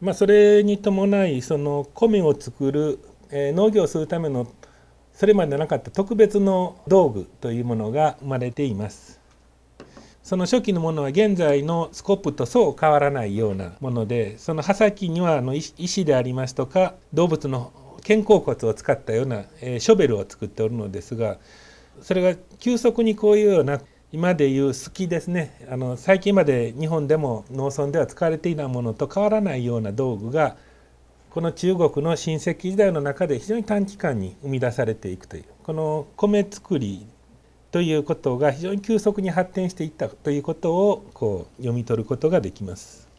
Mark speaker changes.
Speaker 1: まあ、それに伴いその米を作る、えー、農業をするためのそれまでなかった特別の道具というものが生まれていますその初期のものは現在のスコップとそう変わらないようなものでその刃先にはあの石でありますとか動物の肩甲骨を使ったような、えー、ショベルを作っておるのですがそれが急速にこういうような今でいう好きですねあの最近まで日本でも農村では使われていないものと変わらないような道具がこの中国の親戚時代の中で非常に短期間に生み出されていくというこの米作りということが非常に急速に発展していったということをこう読み取ることができます。